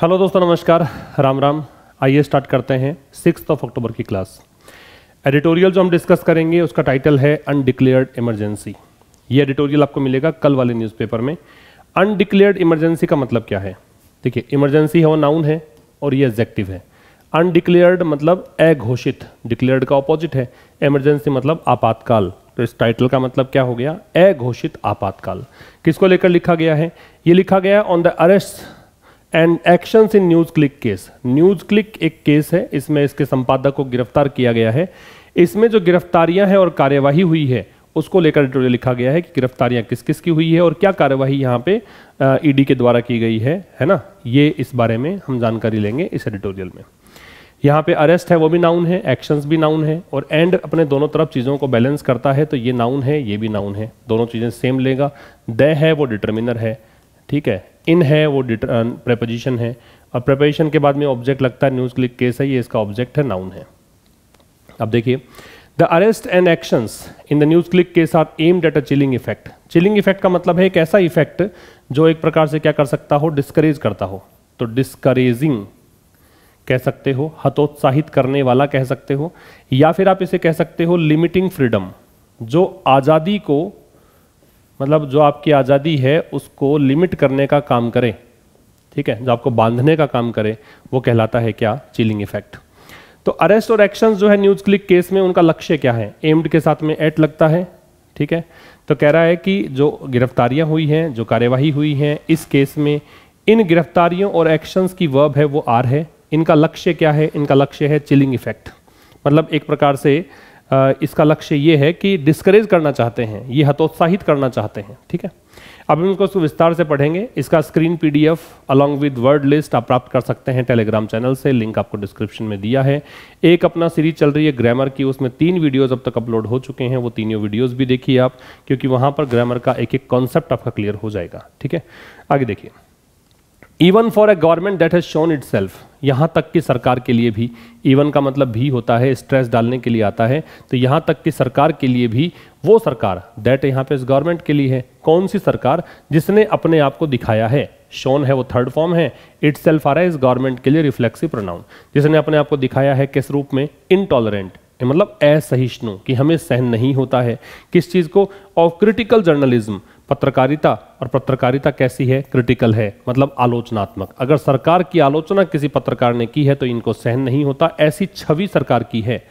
hello दोस्तों नमस्कार राम राम आइए स्टार्ट करते हैं सिक्स ऑफ अक्टूबर की क्लास एडिटोरियल जो हम डिस्कस करेंगे उसका टाइटल है अनडिक्लेयर्ड इमरजेंसी ये एडिटोरियल आपको मिलेगा कल वाले न्यूज़पेपर में अनडिक्लेयर्ड इमरजेंसी का मतलब क्या है देखिए इमरजेंसी है वो नाउन है और ये एग्जेक्टिव है अनडिक्लेयर्ड मतलब अघोषित डिक्लेयर्ड का ऑपोजिट है इमरजेंसी मतलब आपातकाल तो इस टाइटल का मतलब क्या हो गया अघोषित आपातकाल किसको लेकर लिखा गया है ये लिखा गया है on the arrest and action in NewsClick case NewsClick एक केस है इसमें इसके संपादक को गिरफ्तार किया गया है इसमें जो गिरफ्तारियां हैं और कार्यवाही हुई है उसको लेकर लिखा गया है कि गिरफ्तारियां किस किस की हुई है और क्या कार्यवाही यहाँ पे ईडी e के द्वारा की गई है है ना ये इस बारे में हम जानकारी लेंगे इस एडिटोरियल में यहाँ पे अरेस्ट है वो भी नाउन है एक्शंस भी नाउन है और एंड अपने दोनों तरफ चीज़ों को बैलेंस करता है तो ये नाउन है ये भी नाउन है दोनों चीज़ें सेम लेगा द है वो डिटर्मिनर है ठीक है इन है वो प्रेपोजिशन अं, है और प्रेपोजिशन के बाद में ऑब्जेक्ट लगता है न्यूज़ क्लिक केस है ये इसका ऑब्जेक्ट है नाउन है अब देखिए the arrest and action in the NewsClick case are aimed at a chilling effect chilling effect का मतलब है एक ऐसा इफेक्ट जो एक प्रकार से क्या कर सकता हो डिस्करेज करता हो तो डिस्करेजिंग कह सकते हो हतोत्साहित करने वाला कह सकते हो या फिर आप इसे कह सकते हो लिमिटिंग फ्रीडम जो आज़ादी को मतलब जो आपकी आज़ादी है उसको लिमिट करने का काम करें ठीक है जो आपको बांधने का काम करे वो कहलाता है क्या चिलिंग इफेक्ट तो अरेस्ट और एक्शन जो है न्यूज क्लिक केस में उनका लक्ष्य क्या है एम्ड के साथ में एट लगता है ठीक है तो कह रहा है कि जो गिरफ्तारियां हुई हैं जो कार्यवाही हुई हैं इस केस में इन गिरफ्तारियों और एक्शंस की वर्ब है वो आर है इनका लक्ष्य क्या है इनका लक्ष्य है चिलिंग इफेक्ट मतलब एक प्रकार से इसका लक्ष्य ये है कि डिस्करेज करना चाहते हैं ये हतोत्साहित करना चाहते हैं ठीक है अब हम इसको विस्तार से पढ़ेंगे इसका screen PDF along with word list आप प्राप्त कर सकते हैं टेलीग्राम चैनल से लिंक आपको डिस्क्रिप्शन में दिया है एक अपना सीरीज चल रही है ग्रामर की उसमें तीन वीडियोस अब तक अपलोड हो चुके हैं वो तीनों वीडियोस भी देखिए आप क्योंकि वहाँ पर ग्रामर का एक एक कॉन्सेप्ट आपका क्लियर हो जाएगा ठीक है आगे देखिए even for a government that has shown itself यहाँ तक की सरकार के लिए भी इवन का मतलब भी होता है स्ट्रेस डालने के लिए आता है तो यहाँ तक की सरकार के लिए भी वो सरकार दैट यहाँ पे इस गवर्नमेंट के लिए है कौन सी सरकार जिसने अपने आप को दिखाया है शोन है वो थर्ड फॉर्म है इट सेल्फ आ रहा है इस गवर्नमेंट के लिए रिफ्लेक्सिव प्रोनाउन जिसने अपने आप को दिखाया है किस रूप में इनटॉलरेंट मतलब असहिष्णु कि हमें सहन नहीं होता है किस चीज़ को और क्रिटिकल जर्नलिज्म पत्रकारिता और पत्रकारिता कैसी है क्रिटिकल है मतलब आलोचनात्मक अगर सरकार की आलोचना किसी पत्रकार ने की है तो इनको सहन नहीं होता ऐसी छवि सरकार की है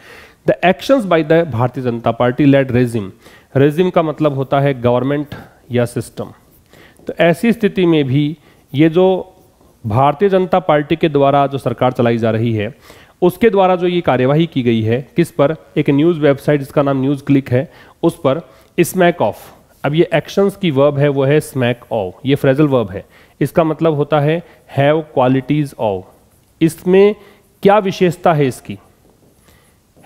द एक्शंस बाई द भारतीय जनता पार्टी लेड रेजिम रेजिम का मतलब होता है गवर्नमेंट या सिस्टम तो ऐसी स्थिति में भी ये जो भारतीय जनता पार्टी के द्वारा जो सरकार चलाई जा रही है उसके द्वारा जो ये कार्यवाही की गई है किस पर एक न्यूज़ वेबसाइट जिसका नाम न्यूज़ क्लिक है उस पर स्मैक ऑफ अब ये एक्शंस की वर्ब है वो है स्मैक ऑव ये फ्रेजल वर्ब है इसका मतलब होता है हैव क्वालिटीज ऑव इसमें क्या विशेषता है इसकी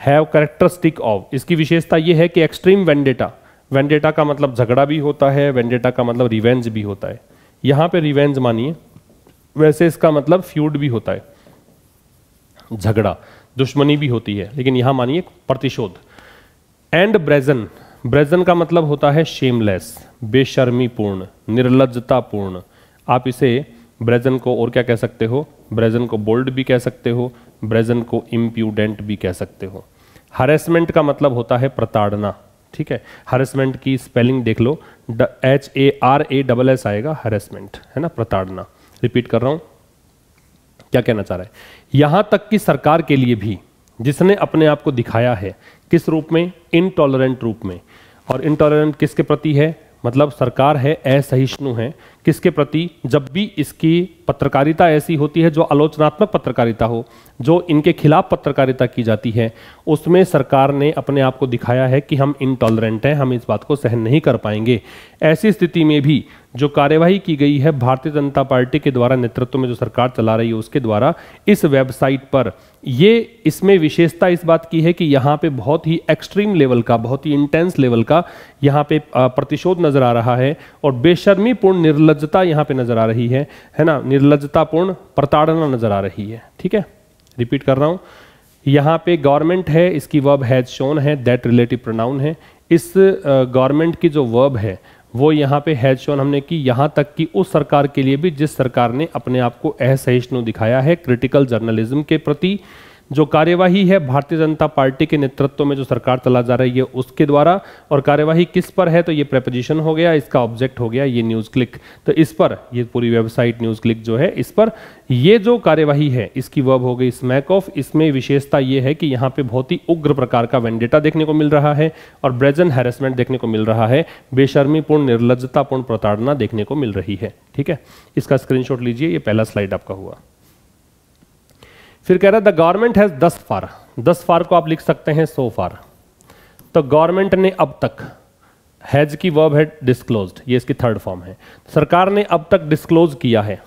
हैव करेक्टरिस्टिक ऑफ इसकी विशेषता यह है कि एक्सट्रीम वेंडेटा वेंडेटा का मतलब झगड़ा भी होता है वेंडेटा का मतलब रिवेंज भी होता है यहां पे रिवेंज मानिए वैसे इसका मतलब फ्यूड भी होता है झगड़ा दुश्मनी भी होती है लेकिन यहां मानिए प्रतिशोध एंड ब्रेजन ब्रजन का मतलब होता है शेमलेस बेशर्मीपूर्ण निर्लजतापूर्ण आप इसे ब्रजन को और क्या कह सकते हो ब्रजन को बोल्ड भी कह सकते हो ब्रजन को इम्प्यूडेंट भी कह सकते हो हरेसमेंट का मतलब होता है प्रताड़ना ठीक है हरेसमेंट की स्पेलिंग देख लो H A R A double S आएगा हरेसमेंट है ना प्रताड़ना रिपीट कर रहा हूं क्या कहना चाह रहा है यहां तक कि सरकार के लिए भी जिसने अपने आप को दिखाया है किस रूप में इनटॉलरेंट रूप में और इनटॉलरेंट किसके प्रति है मतलब सरकार है असहिष्णु है किसके प्रति जब भी इसकी पत्रकारिता ऐसी होती है जो आलोचनात्मक पत्रकारिता हो जो इनके खिलाफ पत्रकारिता की जाती है उसमें सरकार ने अपने आप को दिखाया है कि हम इनटॉलरेंट हैं हम इस बात को सहन नहीं कर पाएंगे ऐसी स्थिति में भी जो कार्यवाही की गई है भारतीय जनता पार्टी के द्वारा नेतृत्व में जो सरकार चला रही है उसके द्वारा इस वेबसाइट पर ये इसमें विशेषता इस बात की है कि यहाँ पे बहुत ही एक्सट्रीम लेवल का बहुत ही इंटेंस लेवल का यहाँ पे प्रतिशोध नजर आ रहा है और बेशर्मीपूर्ण निर्लज निर्लजता यहाँ पे नजर आ रही है है ना निर्लजतापूर्ण प्रताड़ना नजर आ रही है ठीक है रिपीट कर रहा हूँ यहाँ पे गवर्नमेंट है इसकी वर्ब हैज शोन है दैट रिलेटिव प्रोनाउन है इस गवर्नमेंट की जो वर्ब है वो यहाँ पे हैज शोन हमने की यहाँ तक कि उस सरकार के लिए भी जिस सरकार ने अपने आप को असहिष्णु दिखाया है क्रिटिकल जर्नलिज्म के प्रति जो कार्यवाही है भारतीय जनता पार्टी के नेतृत्व में जो सरकार चला जा रही है उसके द्वारा और कार्यवाही किस पर है तो ये प्रेपोजिशन हो गया इसका ऑब्जेक्ट हो गया ये न्यूज़ क्लिक तो इस पर ये पूरी वेबसाइट न्यूज़ क्लिक जो है इस पर ये जो कार्यवाही है इसकी वर्ब हो गई स्मैक ऑफ इसमें विशेषता ये है कि यहाँ पे बहुत ही उग्र प्रकार का वेंडेटा देखने को मिल रहा है और ब्रेजन हेरेसमेंट देखने को मिल रहा है बेशर्मीपूर्ण निर्लजतापूर्ण प्रताड़ना देखने को मिल रही है ठीक है इसका स्क्रीनशॉट लीजिए ये पहला स्लाइड आपका हुआ फिर कह रहा है द गवर्नमेंट हैज़ दस फार दस फार को आप लिख सकते हैं सो फार तो गवर्नमेंट ने अब तक हैज की वर्ब है डिस्क्लोज ये इसकी थर्ड फॉर्म है सरकार ने अब तक डिस्क्लोज किया है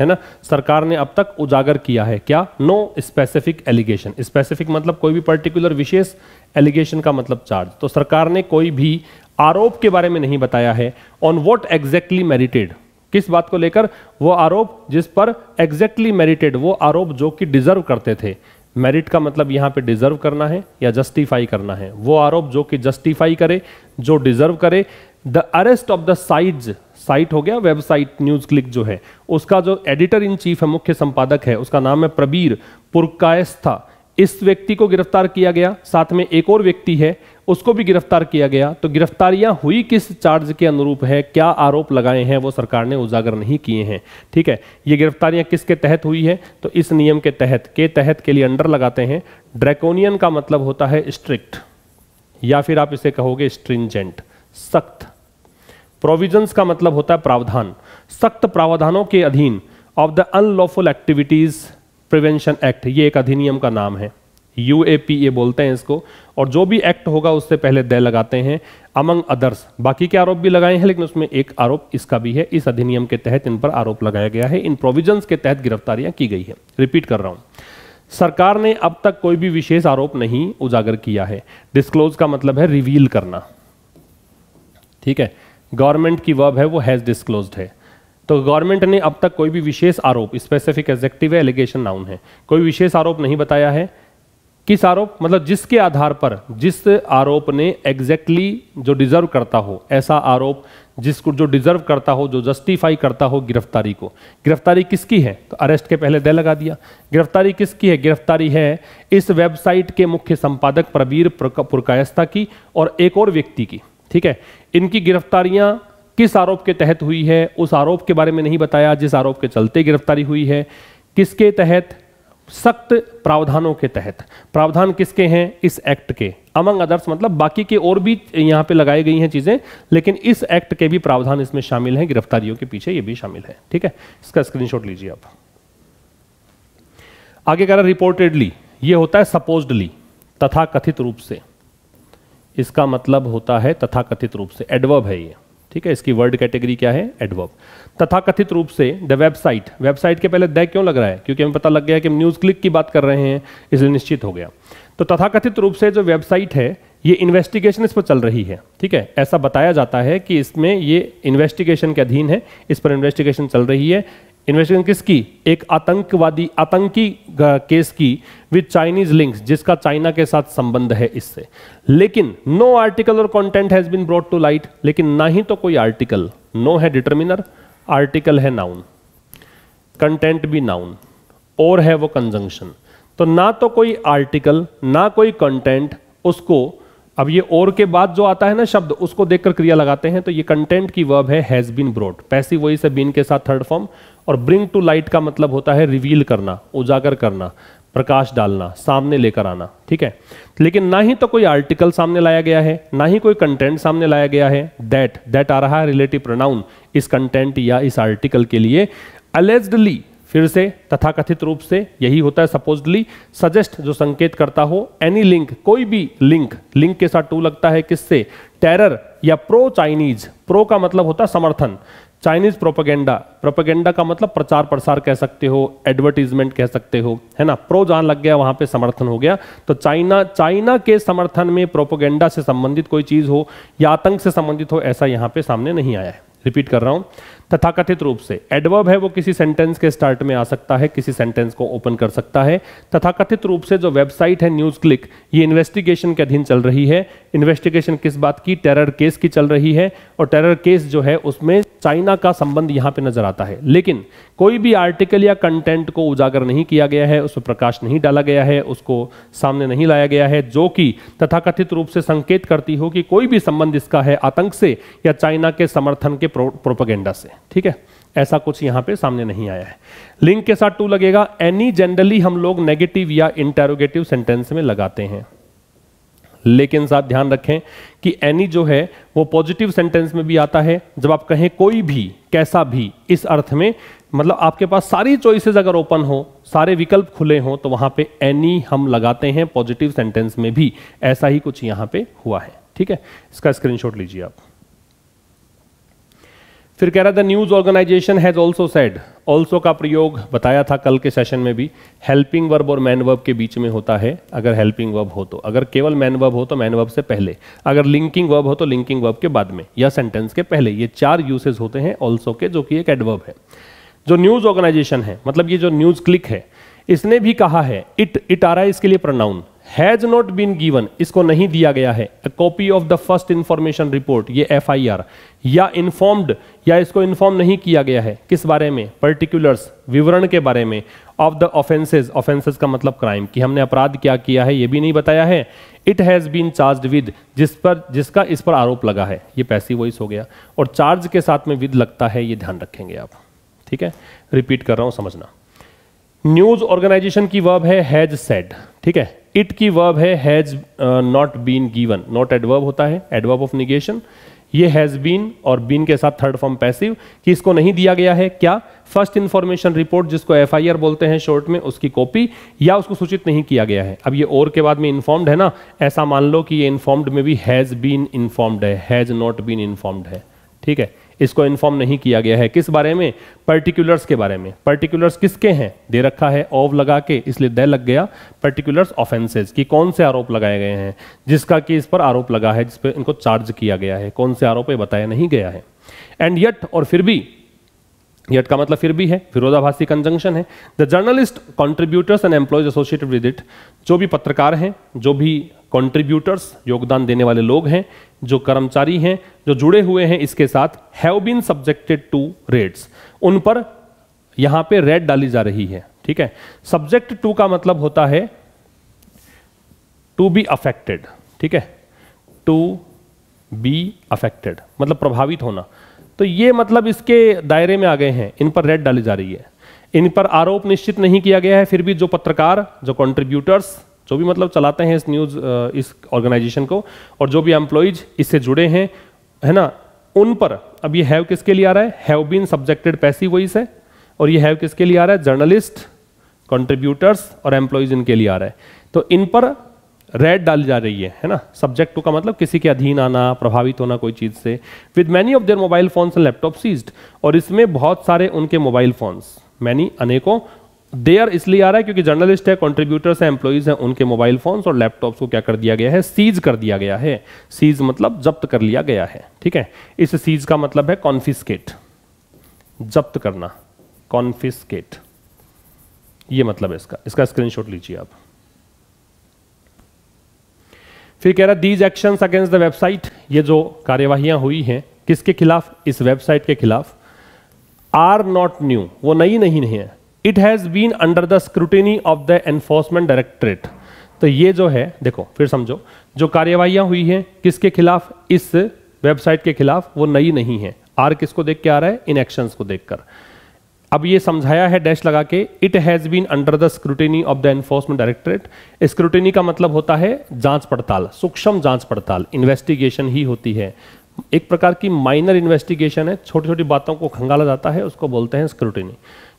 है ना सरकार ने अब तक उजागर किया है क्या नो स्पेसिफिक एलिगेशन स्पेसिफिक मतलब कोई भी पर्टिकुलर विशेष एलिगेशन का मतलब चार्ज तो सरकार ने कोई भी आरोप के बारे में नहीं बताया है ऑन वॉट एग्जैक्टली मेरिटेड किस बात को लेकर वो आरोप जिस पर एग्जैक्टली मेरिटेड वो आरोप जो कि डिजर्व करते थे मेरिट का मतलब यहाँ पे डिजर्व करना है या जस्टिफाई करना है वो आरोप जो कि जस्टिफाई करे जो डिजर्व करे the arrest of the site site हो गया वेबसाइट न्यूज क्लिक जो है उसका जो एडिटर इन चीफ है मुख्य संपादक है उसका नाम है प्रबीर पुरकायस्था इस व्यक्ति को गिरफ्तार किया गया साथ में एक और व्यक्ति है उसको भी गिरफ्तार किया गया तो गिरफ्तारियां हुई किस चार्ज के अनुरूप है क्या आरोप लगाए हैं वो सरकार ने उजागर नहीं किए हैं ठीक है ये गिरफ्तारियां किसके तहत हुई है तो इस नियम के तहत के तहत के लिए अंडर लगाते हैं ड्रैकोनियन का मतलब होता है स्ट्रिक्ट या फिर आप इसे कहोगे स्ट्रिंजेंट सख्त प्रोविजंस का मतलब होता है प्रावधान सख्त प्रावधानों के अधीन of the unlawful activities prevention act ये एक अधिनियम का नाम है यू ए पी ए बोलते हैं इसको और जो भी एक्ट होगा उससे पहले दय लगाते हैं अमंग अदर्स बाकी के आरोप भी लगाए हैं लेकिन उसमें एक आरोप इसका भी है इस अधिनियम के तहत इन पर आरोप लगाया गया है इन प्रोविजंस के तहत गिरफ्तारियां की गई है रिपीट कर रहा हूं सरकार ने अब तक कोई भी विशेष आरोप नहीं उजागर किया है डिस्क्लोज का मतलब है रिवील करना ठीक है गवर्नमेंट की वर्ब है वो हैज डिस्क्लोज है तो गवर्नमेंट ने अब तक कोई भी विशेष आरोप स्पेसिफिक एजेक्टिव है एलिगेशन नाउन है कोई विशेष आरोप नहीं बताया है किस आरोप मतलब जिसके आधार पर जिस आरोप ने एग्जैक्टली exactly जो डिजर्व करता हो ऐसा आरोप जिसको जो डिजर्व करता हो जो जस्टिफाई करता हो गिरफ्तारी को गिरफ्तारी किसकी है तो अरेस्ट के पहले दे लगा दिया गिरफ्तारी किसकी है गिरफ्तारी है इस वेबसाइट के मुख्य संपादक प्रवीर पुरकायस्ता की और एक और व्यक्ति की ठीक है इनकी गिरफ्तारियां किस आरोप के तहत हुई है उस आरोप के बारे में नहीं बताया जिस आरोप के चलते गिरफ्तारी हुई है किसके तहत सख्त प्रावधानों के तहत प्रावधान किसके हैं इस एक्ट के अमंग अदर्स मतलब बाकी के और भी यहां पे लगाई गई हैं चीज़ें लेकिन इस एक्ट के भी प्रावधान इसमें शामिल हैं गिरफ्तारियों के पीछे ये भी शामिल है ठीक है इसका स्क्रीनशॉट लीजिए आप आगे कह रहा रिपोर्टेडली ये होता है सपोजली तथा कथित रूप से इसका मतलब होता है तथा कथित रूप से एडवर्ब है यह ठीक है इसकी वर्ड कैटेगरी क्या है एडवर्ब तथा कथित रूप से द वेबसाइट वेबसाइट के पहले द क्यों लग रहा है क्योंकि हमें पता लग गया कि हम न्यूज़ क्लिक की बात कर रहे हैं इसलिए निश्चित हो गया तो तथाकथित रूप से जो वेबसाइट है ये इन्वेस्टिगेशन इस पर चल रही है ठीक है ऐसा बताया जाता है कि इसमें ये इन्वेस्टिगेशन के अधीन है इस पर इन्वेस्टिगेशन चल रही है इन्वेस्टिगेशन किसकी एक आतंकवादी आतंकी केस की विद चाइनीज लिंक्स जिसका चाइना के साथ संबंध है इससे लेकिन no article or content has been brought to light लेकिन ना ही तो कोई आर्टिकल नो है डिटर्मिनर आर्टिकल है नाउन कंटेंट भी नाउन और है वो कंजंक्शन तो ना तो कोई आर्टिकल ना कोई कंटेंट उसको अब ये और के बाद जो आता है ना शब्द उसको देखकर क्रिया लगाते हैं तो ये कंटेंट की वर्ब है has been brought passive voice है बीन के साथ थर्ड फॉर्म और ब्रिंग टू लाइट का मतलब होता है रिवील करना उजागर करना प्रकाश डालना सामने लेकर आना ठीक है लेकिन ना ही तो कोई आर्टिकल सामने लाया गया है ना ही कोई कंटेंट सामने लाया गया है दैट दैट आ रहा है रिलेटिव प्रोनाउन इस कंटेंट या इस आर्टिकल के लिए अलेजली फिर से तथाकथित रूप से यही होता है सपोजली सजेस्ट जो संकेत करता हो एनी लिंक कोई भी लिंक लिंक के साथ टू लगता है किससे टेरर या प्रो चाइनीज प्रो का मतलब होता है समर्थन चाइनीज प्रोपागेंडा प्रोपागेंडा का मतलब प्रचार प्रसार कह सकते हो एडवर्टीजमेंट कह सकते हो है ना प्रो जहां लग गया वहां पे समर्थन हो गया तो चाइना चाइना के समर्थन में प्रोपागेंडा से संबंधित कोई चीज हो या आतंक से संबंधित हो ऐसा यहां पे सामने नहीं आया है रिपीट कर रहा हूं तथाकथित रूप से एडवर्ब है वो किसी सेंटेंस के स्टार्ट में आ सकता है किसी सेंटेंस को ओपन कर सकता है तथाकथित रूप से जो वेबसाइट है न्यूज क्लिक ये इन्वेस्टिगेशन के अधीन चल रही है इन्वेस्टिगेशन किस बात की टेरर केस की चल रही है और टेरर केस जो है उसमें चाइना का संबंध यहाँ पे नजर आता है लेकिन कोई भी आर्टिकल या कंटेंट को उजागर नहीं किया गया है उस पर प्रकाश नहीं डाला गया है उसको सामने नहीं लाया गया है जो कि तथाकथित रूप से संकेत करती हो कि कोई भी संबंध इसका है आतंक से या चाइना के समर्थन के प्रोपोगेंडा से ठीक है ऐसा कुछ यहां पे सामने नहीं आया है लिंक के साथ टू लगेगा एनी जनरली हम लोग नेगेटिव या इंटेरोगेटिव सेंटेंस में लगाते हैं लेकिन साथ ध्यान रखें कि एनी जो है वो पॉजिटिव सेंटेंस में भी आता है जब आप कहें कोई भी कैसा भी इस अर्थ में मतलब आपके पास सारी चॉइसेस अगर ओपन हो सारे विकल्प खुले हों तो वहां पे एनी हम लगाते हैं पॉजिटिव सेंटेंस में भी ऐसा ही कुछ यहां पे हुआ है ठीक है इसका स्क्रीनशॉट लीजिए आप फिर कह रहा था news organisation has also said also का प्रयोग बताया था कल के सेशन में भी हेल्पिंग वर्ब और मैन वर्ब के बीच में होता है अगर हेल्पिंग वर्ब हो तो अगर केवल मैन वर्ब हो तो मैन वर्ब से पहले अगर लिंकिंग वर्ब हो तो लिंकिंग वर्ब के बाद में या सेंटेंस के पहले ये चार यूसेज होते हैं ऑल्सो के जो कि एक एडवर्ब है जो न्यूज़ ऑर्गेनाइजेशन है मतलब ये जो न्यूज़ क्लिक है इसने भी कहा है इट इट आ रहा है इसके लिए pronoun has not been given इसको नहीं दिया गया है a copy of the first information report ये एफ या इन्फॉर्म्ड या इसको इन्फॉर्म नहीं किया गया है किस बारे में पर्टिकुलर्स विवरण के बारे में ऑफ द ऑफेंसेज ऑफेंसेज का मतलब क्राइम कि हमने अपराध क्या किया है ये भी नहीं बताया है it has been charged with जिस पर जिसका इस पर आरोप लगा है ये पैसिव वॉइस हो गया और चार्ज के साथ में विद लगता है ये ध्यान रखेंगे आप ठीक है रिपीट कर रहा हूँ समझना न्यूज ऑर्गेनाइजेशन की वर्ब है हैज सेड ठीक है इट की वर्ब है has not been given not adverb होता है एडवर्ब ऑफ निगेशन ये हैज बीन और बीन के साथ थर्ड फॉर्म पैसिव कि इसको नहीं दिया गया है क्या फर्स्ट इंफॉर्मेशन रिपोर्ट जिसको एफ बोलते हैं शॉर्ट में उसकी कॉपी या उसको सूचित नहीं किया गया है अब ये और के बाद में इन्फॉर्म्ड है ना ऐसा मान लो कि ये इन्फॉर्म्ड में भी हैज बीन इन्फॉर्म्ड है हैज नॉट बीन इन्फॉर्म्ड है ठीक है इसको इन्फॉर्म नहीं किया गया है किस बारे में पर्टिकुलर्स के बारे में पर्टिकुलर्स किसके हैं दे रखा है ऑव लगा के इसलिए दे लग गया पर्टिकुलर्स ऑफेंसेस कि कौन से आरोप लगाए गए हैं जिसका कि इस पर आरोप लगा है जिस पर इनको चार्ज किया गया है कौन से आरोप बताया नहीं गया है एंड यट और फिर भी यट का मतलब फिर भी है विरोधाभासी कंजंक्शन है the journalist contributors and employees associated with it जो भी पत्रकार हैं जो भी कॉन्ट्रीब्यूटर्स योगदान देने वाले लोग हैं जो कर्मचारी हैं जो जुड़े हुए हैं इसके साथ have been subjected to raids उन पर यहां पे रेड डाली जा रही है ठीक है सब्जेक्ट टू का मतलब होता है टू बी अफेक्टेड ठीक है टू बी अफेक्टेड मतलब प्रभावित होना तो ये मतलब इसके दायरे में आ गए हैं इन पर रेड डाली जा रही है इन पर आरोप निश्चित नहीं किया गया है फिर भी जो पत्रकार जो कॉन्ट्रीब्यूटर्स जो भी मतलब चलाते हैं इस न्यूज़ इस ऑर्गेनाइजेशन को और जो भी एम्प्लॉयज इससे जुड़े हैं है ना उन पर अब ये हैव किसके लिए आ रहा है have been subjected passive voice है और ये हैव किसके लिए आ रहा है जर्नलिस्ट कंट्रीब्यूटर्स और एम्प्लॉयज इनके लिए आ रहा है तो इन पर रेड डाल जा रही है है ना सब्जेक्ट टू का मतलब किसी के अधीन आना प्रभावित होना कोई चीज़ से with many of their mobile phones and laptop seized और इसमें बहुत सारे उनके मोबाइल फोन्स मैनी अनेकों देयर इसलिए आ रहा है क्योंकि जर्नलिस्ट है कॉन्ट्रीब्यूटर्स है एम्प्लॉयज है उनके मोबाइल फोन्स और लैपटॉप्स को क्या कर दिया गया है सीज कर दिया गया है सीज मतलब जब्त कर लिया गया है ठीक है इस सीज का मतलब है कॉन्फिस्केट जब्त करना कॉन्फिस्केट ये मतलब है इसका इसका स्क्रीनशॉट लीजिए आप फिर कह रहा these action against the website ये जो कार्यवाहियां हुई हैं किसके खिलाफ इस वेबसाइट के खिलाफ आर नॉट न्यू वो नई नहीं, नहीं है it has been under the scrutiny of the Enforcement Directorate तो ये जो है देखो फिर समझो जो कार्यवाही हुई हैं किसके खिलाफ इस वेबसाइट के खिलाफ वो नई नहीं है आर किसको देख के आ रहा है इन एक्शंस को देखकर अब ये समझाया है डैश लगा के it has been under the scrutiny of the Enforcement Directorate scrutiny का मतलब होता है जांच पड़ताल सूक्ष्म जांच पड़ताल इन्वेस्टिगेशन ही होती है एक प्रकार की माइनर इन्वेस्टिगेशन है छोटी छोटी बातों को खंगाला जाता है उसको बोलते हैं स्क्रूटिनी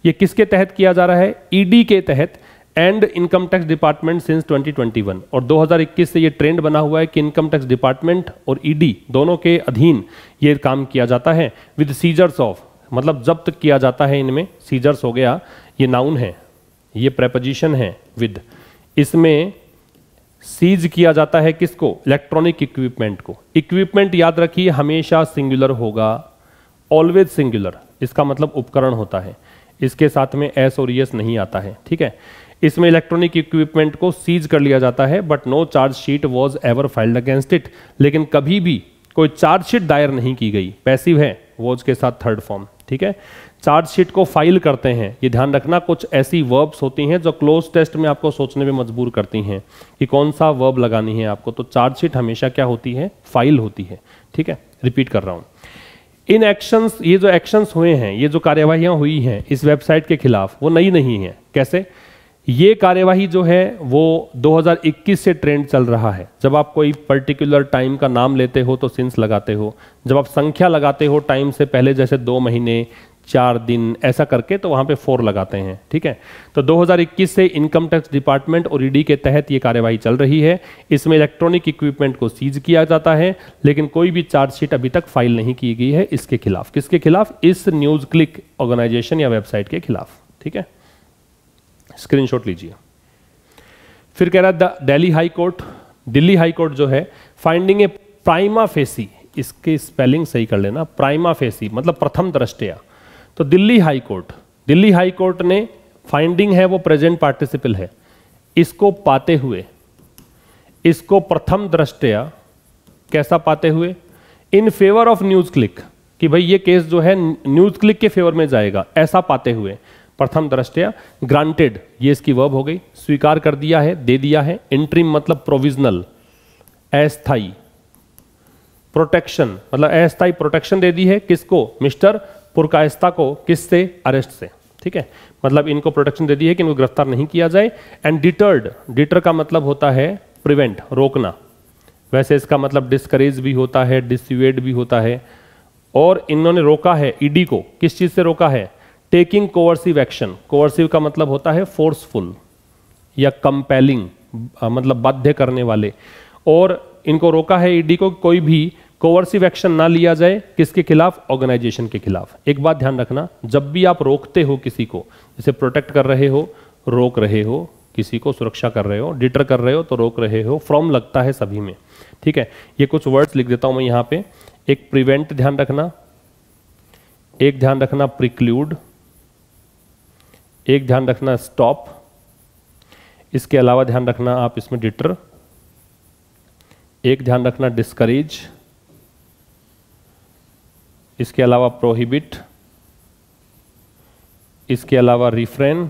ये किसके तहत किया जा रहा है ईडी e के तहत and income tax department since 2021 और 2021 से ये ट्रेंड बना हुआ है कि इनकम टैक्स डिपार्टमेंट और ईडी e दोनों के अधीन ये काम किया जाता है विद सीजर्स ऑफ मतलब जब्त किया जाता है इनमें सीजर्स हो गया ये नाउन है ये प्रेपोजिशन है विद इसमें सीज किया जाता है किसको इलेक्ट्रॉनिक इक्विपमेंट को इक्विपमेंट याद रखिए हमेशा सिंगुलर होगा ऑलवेज सिंगुलर इसका मतलब उपकरण होता है इसके साथ में एस और एस e नहीं आता है ठीक है इसमें इलेक्ट्रॉनिक इक्विपमेंट को सीज कर लिया जाता है but no charge sheet was ever filed against it लेकिन कभी भी कोई चार्जशीट दायर नहीं की गई पैसिव है वॉज के साथ थर्ड फॉर्म ठीक है चार्जशीट को फाइल करते हैं ये ध्यान रखना कुछ ऐसी वर्ब्स होती हैं जो क्लोज टेस्ट में आपको सोचने में मजबूर करती हैं कि कौन सा वर्ब लगानी है आपको तो चार्जशीट हमेशा क्या होती है फाइल होती है ठीक है रिपीट कर रहा हूँ इन एक्शंस ये जो एक्शंस हुए हैं ये जो कार्यवाही हुई हैं इस वेबसाइट के खिलाफ वो नई नहीं है कैसे ये कार्यवाही जो है वो 2021 से ट्रेंड चल रहा है जब आप कोई पर्टिकुलर टाइम का नाम लेते हो तो सिंस लगाते हो जब आप संख्या लगाते हो टाइम से पहले जैसे दो महीने चार दिन ऐसा करके तो वहां पे फोर लगाते हैं ठीक है तो 2021 से इनकम टैक्स डिपार्टमेंट और ईडी के तहत ये कार्यवाही चल रही है इसमें इलेक्ट्रॉनिक इक्विपमेंट को सीज किया जाता है लेकिन कोई भी चार्जशीट अभी तक फाइल नहीं की गई है इसके खिलाफ किसके खिलाफ इस न्यूज़ क्लिक ऑर्गेनाइजेशन या वेबसाइट के खिलाफ ठीक है स्क्रीनशॉट लीजिए फिर कह रहा है दिल्ली हाईकोर्ट दिल्ली हाईकोर्ट जो है फाइंडिंग ए प्राइमा फेसी इसकी स्पेलिंग सही कर लेना प्राइमा फेसी मतलब प्रथम दृष्टया तो Delhi high court Delhi high court ने फाइंडिंग है वो प्रेजेंट पार्टिसिपल है इसको पाते हुए इसको प्रथम दृष्टया कैसा पाते हुए in favour of news click कि भाई ये केस जो है न्यूज क्लिक के फेवर में जाएगा ऐसा पाते हुए प्रथम दृष्टया ग्रांटेड ये इसकी वर्ब हो गई स्वीकार कर दिया है दे दिया है इंट्रीम मतलब प्रोविजनल अस्थाई प्रोटेक्शन मतलब अस्थाई प्रोटेक्शन दे दी है किसको मिस्टर पुरकायस्ता को किससे अरेस्ट से ठीक है मतलब इनको प्रोटेक्शन दे दी है कि इनको गिरफ्तार नहीं किया जाए एंड डिटर्ड डिटर का मतलब होता है प्रिवेंट रोकना वैसे इसका मतलब डिस्करेज भी होता है डिस्यूएड भी होता है और इन्होंने रोका है ईडी e को किस चीज़ से रोका है टेकिंग कोवर्सिव एक्शन कोवर्सिव का मतलब होता है फोर्सफुल या कंपेलिंग मतलब बाध्य करने वाले और इनको रोका है ईडी e को कोई भी कोवर्सिव एक्शन ना लिया जाए किसके खिलाफ ऑर्गेनाइजेशन के खिलाफ एक बात ध्यान रखना जब भी आप रोकते हो किसी को जैसे प्रोटेक्ट कर रहे हो रोक रहे हो किसी को सुरक्षा कर रहे हो डिटर कर रहे हो तो रोक रहे हो फ्रॉम लगता है सभी में ठीक है ये कुछ वर्ड्स लिख देता हूं मैं यहां पे एक प्रिवेंट ध्यान रखना एक ध्यान रखना प्रिक्लूड एक ध्यान रखना स्टॉप इसके अलावा ध्यान रखना आप इसमें डिटर एक ध्यान रखना डिस्करेज इसके अलावा प्रोहिबिट इसके अलावा रिफ्रेन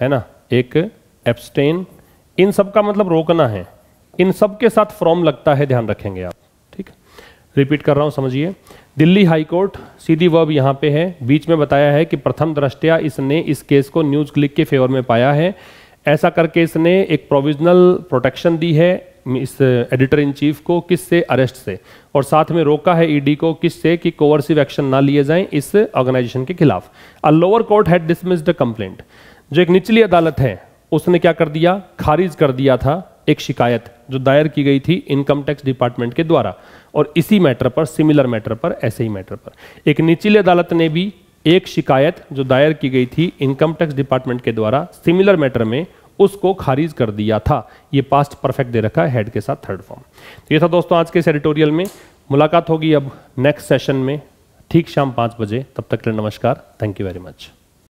है ना एक एब्सटेन इन सब का मतलब रोकना है इन सब के साथ फॉर्म लगता है ध्यान रखेंगे आप ठीक रिपीट कर रहा हूं समझिए दिल्ली हाई कोर्ट सीधी वर्ब यहां पे है बीच में बताया है कि प्रथम दृष्टया इसने इस केस को न्यूज क्लिक के फेवर में पाया है ऐसा करके इसने एक प्रोविजनल प्रोटेक्शन दी है इस एडिटर इन चीफ को से अरेस्ट से और साथ में रोका है ईडी को किससे कि कोवर्सिव एक्शन ना लिए जाए इस ऑर्गेनाइजेशन के खिलाफ a lower court had dismissed a complaint जो एक निचली अदालत है उसने क्या कर दिया खारिज कर दिया था एक शिकायत जो दायर की गई थी इनकम टैक्स डिपार्टमेंट के द्वारा और इसी मैटर पर सिमिलर मैटर पर ऐसे ही मैटर पर एक निचली अदालत ने भी एक शिकायत जो दायर की गई थी इनकम टैक्स डिपार्टमेंट के द्वारा सिमिलर मैटर में उसको खारिज कर दिया था ये पास्ट परफेक्ट दे रखा है हेड के साथ थर्ड फॉर्म तो ये था दोस्तों आज के इस एडिटोरियल में मुलाकात होगी अब नेक्स्ट सेशन में ठीक शाम पाँच बजे तब तक के लिए नमस्कार थैंक यू वेरी मच